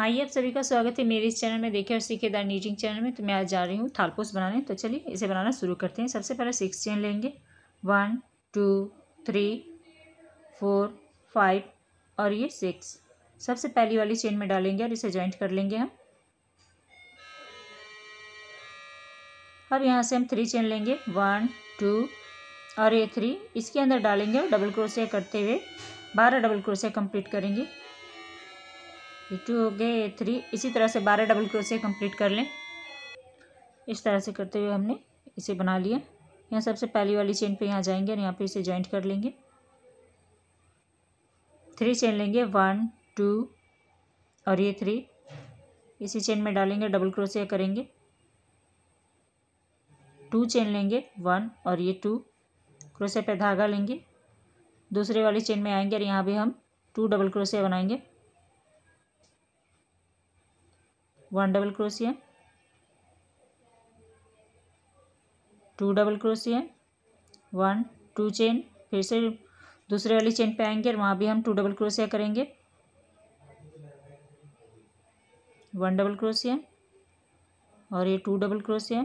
आइए हाँ, आप सभी का स्वागत है मेरे इस चैनल में देखे और सीखे द नीटिंग चैनल में तो मैं आज जा रही हूँ थालपोस बनाने तो चलिए इसे बनाना शुरू करते हैं सबसे पहले सिक्स चेन लेंगे one two three four five और ये सिक्स सबसे पहली वाली चेन में डालेंगे और इसे ज्वाइंट कर लेंगे हम अब यहाँ से हम थ्री चेन लेंगे वन टू और ये थ्री इसके अंदर डालेंगे और डबल क्रोशिया करते हुए बारह डबल क्रोशिया कंप्लीट करेंगे ये टू हो गए ये थ्री इसी तरह से बारह डबल क्रोशे कंप्लीट कर लें इस तरह से करते हुए हमने इसे बना लिया यहाँ सबसे पहली वाली चेन पे यहाँ जाएंगे और यहाँ पे इसे जॉइंट कर लेंगे थ्री चेन लेंगे वन टू और ये थ्री इसी चेन में डालेंगे डबल क्रोशिया करेंगे टू चेन लेंगे वन और ये टू क्रोशिया पे धागा लेंगे दूसरे वाली चेन में आएंगे और यहाँ भी हम टू डबल क्रोशिया बनाएंगे one double crochet two double crochet one two chain फिर से दूसरे वाली चेन पे आएंगे और वहाँ भी हम टू डबल क्रोशिया करेंगे वन डबल क्रोशिया और ये टू डबल क्रोशिया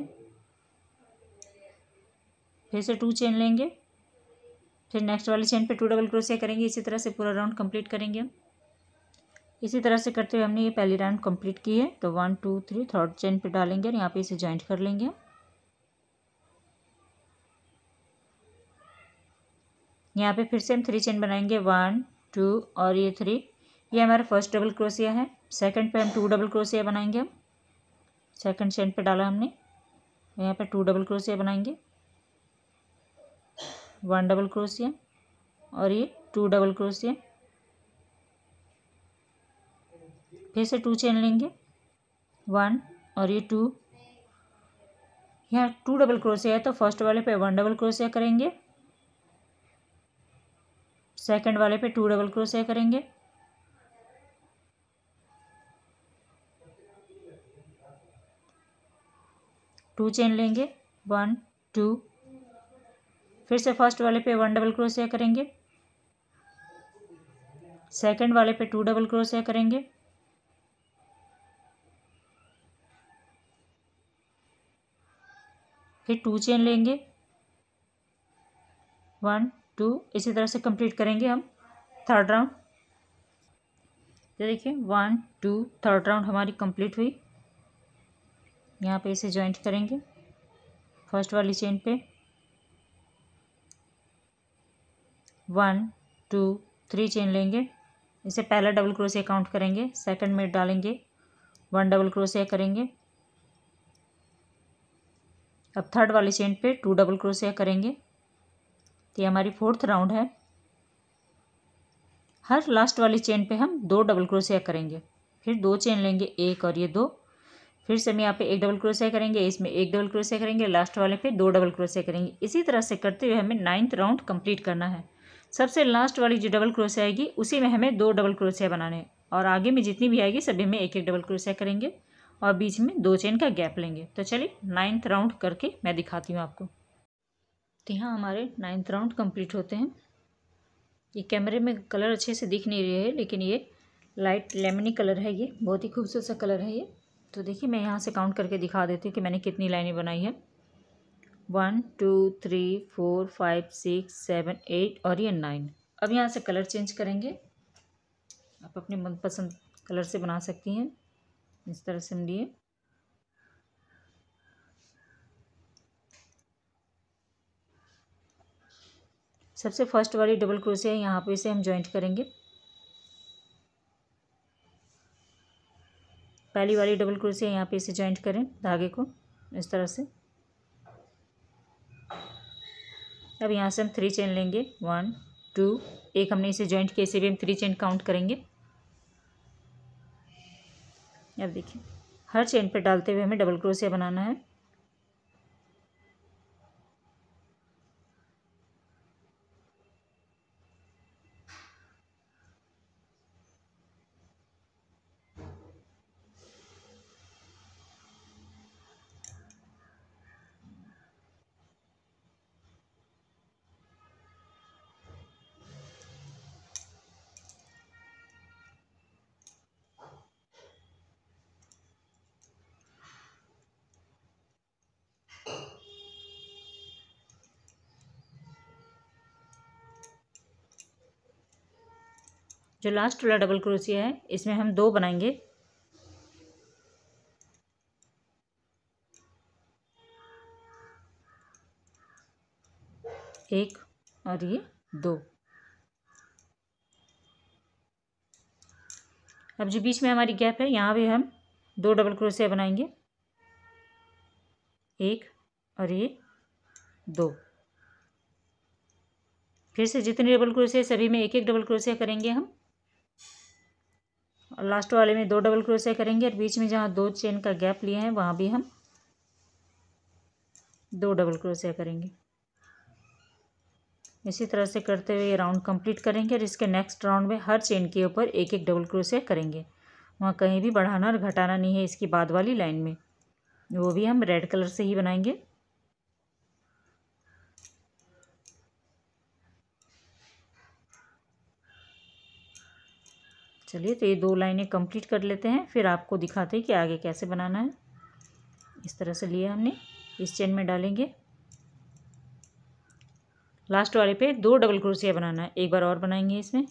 फिर से टू चेन लेंगे फिर नेक्स्ट वाली चेन पे टू डबल क्रोशिया करेंगे इसी तरह से पूरा राउंड कंप्लीट करेंगे हम इसी तरह से करते हुए हमने ये पहली राउंड कंप्लीट की है तो one two three third chain पे डालेंगे और यहाँ पे इसे जॉइंट कर लेंगे यहाँ पे फिर से हम थ्री चेन बनाएंगे वन टू और ये थ्री ये हमारा फर्स्ट डबल क्रोसिया है सेकंड पे हम टू डबल क्रोसिया बनाएंगे हम सेकेंड चेन पे डाला हमने यहाँ पर टू डबल क्रोसिया बनाएंगे वन डबल क्रोसिया और ये टू डबल क्रोसिया फिर से टू चेन लेंगे वन और ये टू यहाँ टू डबल क्रोशिया है तो फर्स्ट वाले पे वन डबल क्रोशिया करेंगे सेकंड वाले पे टू डबल क्रोशिया करेंगे टू चेन लेंगे वन टू फिर से फर्स्ट वाले पे वन डबल क्रोशिया करेंगे सेकंड वाले पे टू डबल क्रोशिया करेंगे फिर टू चेन लेंगे वन टू इसी तरह से कंप्लीट करेंगे हम थर्ड राउंड देखिए वन टू थर्ड राउंड हमारी कंप्लीट हुई यहाँ पे इसे जॉइंट करेंगे फर्स्ट वाली चेन पे वन टू थ्री चेन लेंगे इसे पहला डबल क्रोशिया काउंट करेंगे सेकंड में डालेंगे वन डबल क्रोशिया करेंगे अब थर्ड वाले चेन पे टू डबल क्रोशिया करेंगे तो ये हमारी फोर्थ राउंड है हर लास्ट वाली चेन पे हम दो डबल क्रोशिया करेंगे फिर दो चेन लेंगे एक और ये दो फिर से हम यहाँ पे एक डबल क्रोशिया करेंगे इसमें एक डबल क्रोशिया करेंगे लास्ट वाले पे दो डबल क्रोशिया करेंगे इसी तरह से करते हुए हमें नाइन्थ राउंड कंप्लीट करना है सबसे लास्ट वाली जो डबल क्रोशिया आएगी उसी में हमें दो डबल क्रोशिया बनाने हैं और आगे में जितनी भी आएगी सभी में एक एक डबल क्रोशिया करेंगे और बीच में दो चेन का गैप लेंगे तो चलिए नाइन्थ राउंड करके मैं दिखाती हूँ आपको तो यहाँ हमारे नाइन्थ राउंड कंप्लीट होते हैं ये कैमरे में कलर अच्छे से दिख नहीं रहे है लेकिन ये लाइट लेमनी कलर है ये बहुत ही खूबसूरत सा कलर है ये तो देखिए मैं यहाँ से काउंट करके दिखा देती हूँ कि मैंने कितनी लाइनें बनाई है one two three four five six seven eight और ये नाइन अब यहाँ से कलर चेंज करेंगे आप अपने मनपसंद कलर से बना सकती हैं इस तरह से हम लिए सबसे फर्स्ट वाली डबल है यहाँ पे इसे हम ज्वाइंट करेंगे पहली वाली डबल है यहाँ पे इसे ज्वाइंट करें धागे को इस तरह से अब यहाँ से हम थ्री चेन लेंगे वन टू एक हमने इसे ज्वाइंट किया इसे भी हम थ्री चेन काउंट करेंगे अब देखिए हर चेन पर डालते हुए हमें डबल क्रोशिया बनाना है जो लास्ट वाला डबल क्रोशिया है इसमें हम दो बनाएंगे एक और ये दो अब जो बीच में हमारी गैप है यहाँ भी हम दो डबल क्रोशिया बनाएंगे एक और ये दो फिर से जितने डबल क्रोशिया सभी में एक एक डबल क्रोशिया करेंगे हम और लास्ट वाले में दो डबल क्रोशिया करेंगे और बीच में जहाँ दो चेन का गैप लिए हैं वहाँ भी हम दो डबल क्रोशिया करेंगे इसी तरह से करते हुए ये राउंड कंप्लीट करेंगे और इसके नेक्स्ट राउंड में हर चेन के ऊपर एक एक डबल क्रोशिया करेंगे वहाँ कहीं भी बढ़ाना और घटाना नहीं है इसकी बाद वाली लाइन में वो भी हम रेड कलर से ही बनाएंगे चलिए तो ये दो लाइनें कंप्लीट कर लेते हैं फिर आपको दिखाते हैं कि आगे कैसे बनाना है इस तरह से लिया हमने इस चेन में डालेंगे लास्ट वाले पे दो डबल क्रोसिया बनाना है एक बार और बनाएंगे इसमें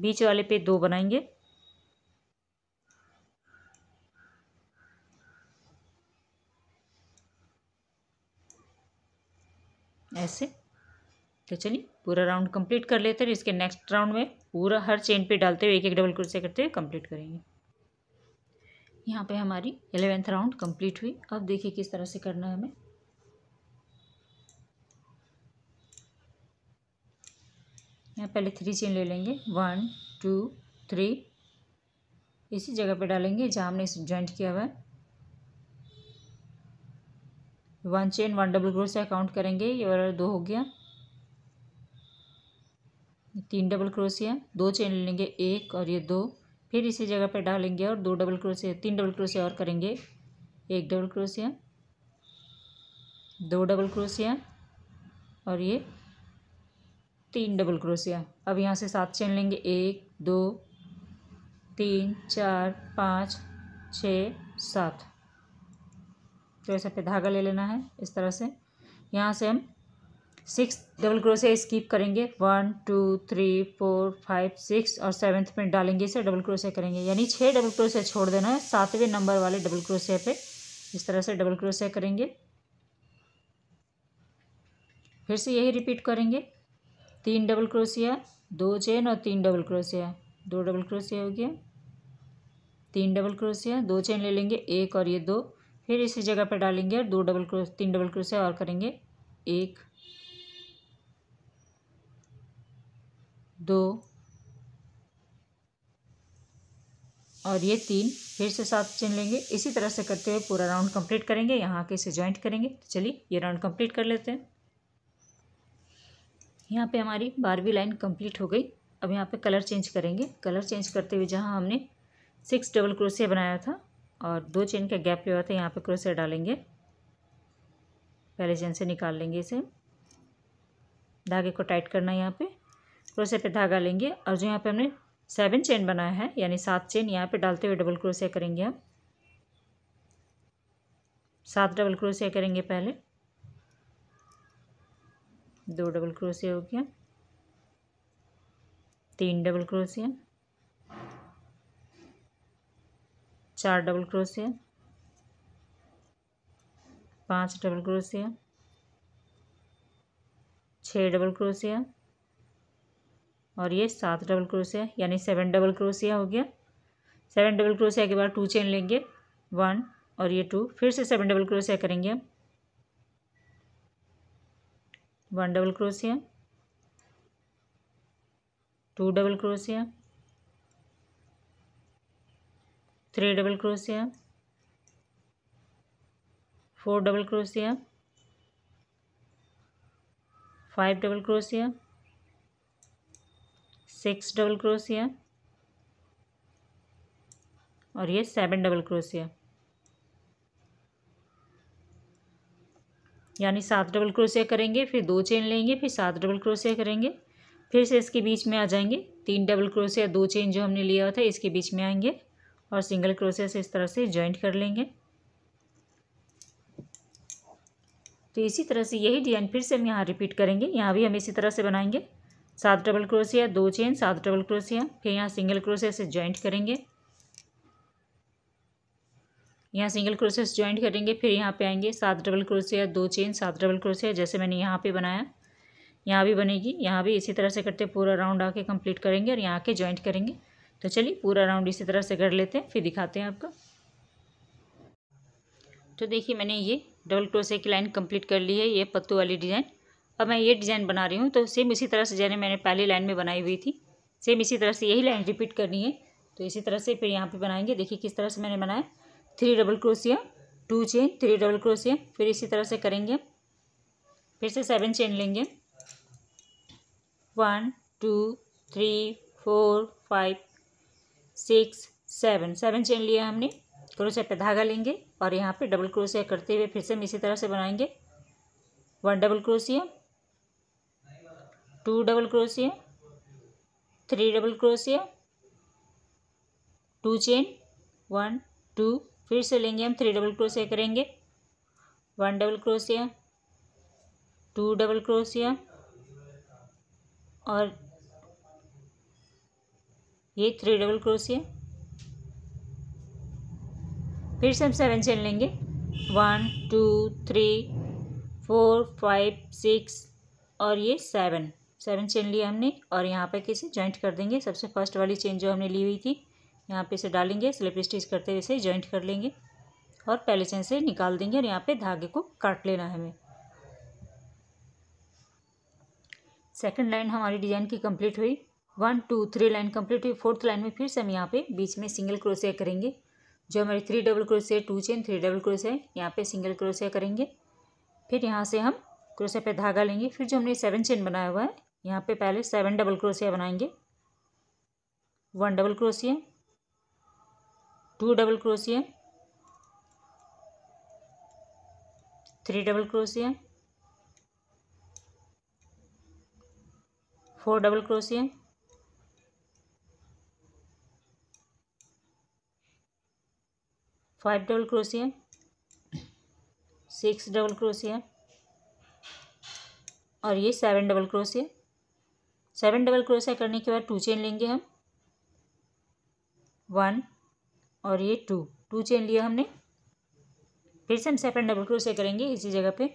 बीच वाले पे दो बनाएंगे ऐसे तो चलिए पूरा राउंड कंप्लीट कर लेते हैं इसके नेक्स्ट राउंड में पूरा हर चेन पे डालते हुए एक एक डबल क्रोशे करते हुए कंप्लीट करेंगे यहाँ पे हमारी एलेवेंथ राउंड कंप्लीट हुई अब देखिए किस तरह से करना है हमें यहाँ पहले थ्री चेन ले लेंगे वन टू थ्री इसी जगह पे डालेंगे जहाँ हमने ज्वाइंट किया हुआ है one chain one double crochet count करेंगे ये और दो हो गया तीन डबल क्रोशिया दो चेन लेंगे एक और ये दो फिर इसी जगह पर डालेंगे और दो डबल क्रोशिया तीन डबल क्रोशिया और करेंगे एक डबल क्रोशिया दो डबल क्रोशिया और ये तीन डबल क्रोशिया अब यहाँ से सात चेन लेंगे एक दो तीन चार पाँच छ सात तो ऐसा पे धागा ले लेना है इस तरह से यहाँ से हम सिक्स डबल क्रो स्कीप करेंगे one two three four five six और सेवन्थ में डालेंगे इसे डबल क्रो करेंगे यानी छः डबल क्रो छोड़ देना है सातवें नंबर वाले डबल क्रोशिया पे इस तरह से डबल क्रो करेंगे फिर से यही रिपीट करेंगे तीन डबल क्रोसिया दो चेन और तीन डबल क्रोसिया दो डबल क्रोसिया हो गया तीन डबल क्रोसिया दो चेन ले लेंगे एक और ये दो फिर इसी जगह पर डालेंगे और दो डबल क्रोस तीन डबल क्रोसिया और करेंगे एक दो और ये तीन फिर से सात चेन लेंगे इसी तरह से करते हुए पूरा राउंड कंप्लीट करेंगे यहाँ आके इसे ज्वाइंट करेंगे तो चलिए ये राउंड कंप्लीट कर लेते हैं यहाँ पे हमारी बारहवीं लाइन कंप्लीट हो गई अब यहाँ पे कलर चेंज करेंगे कलर चेंज करते हुए जहाँ हमने सिक्स डबल क्रोसिया बनाया था और दो चेन का गैप लिया था यहाँ पर क्रोसिया डालेंगे पहले चेन से निकाल लेंगे इसे धागे को टाइट करना है यहाँ पर क्रोसे पे धागा लेंगे और जो यहाँ पे हमने सेवन चेन बनाया है यानी सात चेन यहाँ पे डालते हुए डबल क्रोशिया करेंगे हम सात डबल क्रोशिया करेंगे पहले दो डबल क्रोशिया हो गया तीन डबल क्रोशिया चार डबल क्रोशिया पांच डबल क्रोशिया छः डबल क्रोशिया और ये सात डबल क्रोशिया यानी सेवन डबल क्रोशिया हो गया सेवन डबल क्रोशिया के बाद टू चेन लेंगे वन और ये टू फिर से सेवन डबल क्रोशिया करेंगे हम one double crochet two double crochet three double crochet four double crochet five double crochet six double crochet और ये सेवन डबल क्रोशिया यानी सात डबल क्रोशिया करेंगे फिर दो चेन लेंगे फिर सात डबल क्रोशिया करेंगे फिर से इसके बीच में आ जाएंगे तीन डबल क्रोशिया दो चेन जो हमने लिया था इसके बीच में आएंगे और सिंगल क्रोशिया से इस तरह से जॉइंट कर लेंगे तो इसी तरह से यही डिजाइन फिर से हम यहाँ रिपीट करेंगे यहाँ भी हम इसी तरह से बनाएंगे सात डबल क्रोशिया दो चेन सात डबल क्रोशिया फिर यहाँ सिंगल क्रोशिया से ज्वाइंट करेंगे यहाँ सिंगल क्रोशिया से ज्वाइंट करेंगे फिर यहाँ पे आएंगे सात डबल क्रोशिया दो चेन सात डबल क्रोशिया जैसे मैंने यहाँ पे बनाया यहाँ भी बनेगी यहाँ भी इसी तरह से करते पूरा राउंड आके कंप्लीट करेंगे और यहाँ आके ज्वाइंट करेंगे तो चलिए पूरा राउंड इसी तरह से कर लेते हैं फिर दिखाते हैं आपको तो देखिए मैंने ये डबल क्रोशिया की लाइन कंप्लीट कर ली है ये पत्तू वाली डिज़ाइन अब मैं ये डिज़ाइन बना रही हूँ तो सेम इसी तरह से जैसे मैंने पहली लाइन में बनाई हुई थी सेम इसी तरह से यही लाइन रिपीट करनी है तो इसी तरह से फिर यहाँ पे बनाएंगे देखिए किस तरह से मैंने बनाया three double crochet two chain three double crochet फिर इसी तरह से करेंगे फिर से सेवन चेन लेंगे one two three four five six seven seven chain लिया हमने क्रोसिया पे धागा लेंगे और यहाँ पे डबल क्रोसिया करते हुए फिर से हम इसी तरह से बनाएंगे one double crochet two double crochet three double crochet two chain one two फिर से लेंगे हम थ्री डबल क्रोशिया करेंगे one double crochet two double crochet और ये थ्री डबल क्रोशिया फिर से हम सेवन चेन लेंगे one two three four five six और ये सेवन सेवन चेन लिया हमने और यहाँ पर कैसे जॉइंट कर देंगे सबसे फर्स्ट वाली चेन जो हमने ली हुई थी यहाँ पे इसे डालेंगे स्लिप स्टिच करते हुए इसे जॉइंट कर लेंगे और पहले चेन से निकाल देंगे और यहाँ पे धागे को काट लेना है हमें सेकंड लाइन हमारी डिज़ाइन की कंप्लीट हुई one two three line complete हुई फोर्थ लाइन में फिर से हम यहाँ पे बीच में सिंगल क्रोशिया करेंगे जो हमारी three double crochet two chain three double crochet यहाँ पर सिंगल क्रोशिया करेंगे फिर यहाँ से हम क्रोशिया पर धागा लेंगे फिर जो हमने सेवन चेन बनाया हुआ है यहाँ पे पहले सेवन डबल क्रोशिया बनाएंगे one double crochet two double crochet three double crochet four double crochet five double crochet six double crochet और ये seven double crochet seven double crochet करने के बाद टू चेन लेंगे हम वन और ये टू टू चेन लिया हमने फिर से हम सेवन डबल क्रोशिया करेंगे इसी जगह पे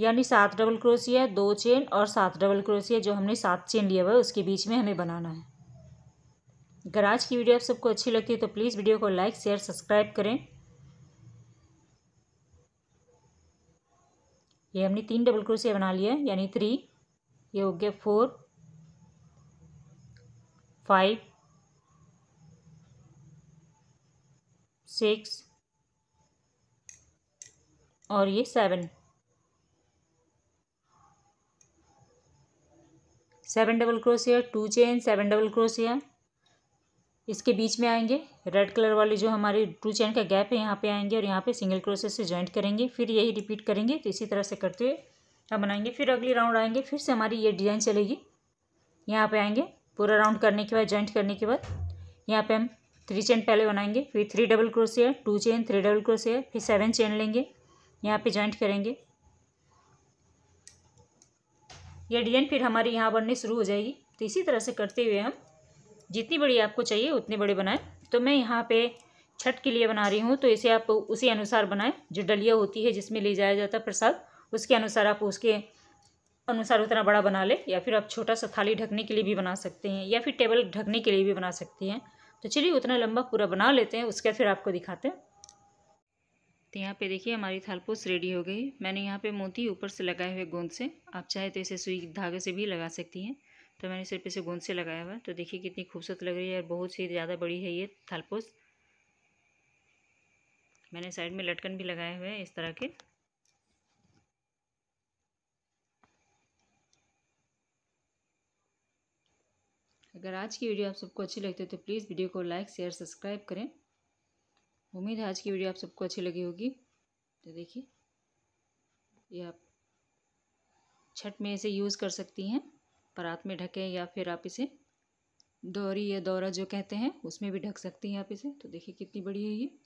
यानी सात डबल क्रोशिया दो चेन और सात डबल क्रोशिया जो हमने सात चेन लिया हुआ है उसके बीच में हमें बनाना है अगर आज की वीडियो आप सबको अच्छी लगती है तो प्लीज़ वीडियो को लाइक शेयर सब्सक्राइब करें ये हमने तीन डबल क्रोशिया बना लिया यानी थ्री ये हो गया फोर फाइव सिक्स और ये seven seven double crochet two chain seven double crochet इसके बीच में आएंगे रेड कलर वाले जो हमारे टू चेन का गैप है यहाँ पे आएंगे और यहाँ पे सिंगल क्रोशिया से जॉइंट करेंगे फिर यही रिपीट करेंगे तो इसी तरह से करते हुए अब बनाएंगे फिर अगली राउंड आएंगे फिर से हमारी ये डिज़ाइन चलेगी यहाँ पे आएंगे पूरा राउंड करने के बाद जॉइंट करने के बाद यहाँ पे हम थ्री चेन पहले बनाएंगे फिर three double crochet two chain three double crochet फिर सेवन चेन लेंगे यहाँ पे जॉइंट करेंगे यह डिज़ाइन फिर हमारी यहाँ बननी शुरू हो जाएगी तो इसी तरह से करते हुए हम जितनी बड़ी आपको चाहिए उतनी बड़ी बनाएं तो मैं यहाँ पे छठ के लिए बना रही हूँ तो इसे आप उसी अनुसार बनाएं जो डलिया होती है जिसमें ले जाया जाता है प्रसाद उसके अनुसार आप उसके अनुसार उतना बड़ा बना ले या फिर आप छोटा सा थाली ढकने के लिए भी बना सकते हैं या फिर टेबल ढकने के लिए भी बना सकती हैं तो चलिए उतना लंबा पूरा बना लेते हैं उसके फिर आपको दिखाते हैं तो यहाँ पे देखिए हमारी थालपोस रेडी हो गई मैंने यहाँ पे मोती ऊपर से लगाए हुए गोंद से आप चाहे तो इसे सुई धागे से भी लगा सकती हैं तो मैंने सिर्फ इसे गोंद से लगाया हुआ तो देखिए कितनी खूबसूरत लग रही है और बहुत ही ज़्यादा बड़ी है ये थालपोस मैंने साइड में लटकन भी लगाए हुए हैं इस तरह के अगर आज की वीडियो आप सबको अच्छी लगती है तो प्लीज़ वीडियो को लाइक शेयर सब्सक्राइब करें उम्मीद है आज की वीडियो आप सबको अच्छी लगी होगी तो देखिए ये आप छठ में इसे यूज़ कर सकती हैं परात में ढकें या फिर आप इसे दौरी या दौरा जो कहते हैं उसमें भी ढक सकती हैं आप इसे तो देखिए कितनी बड़ी है ये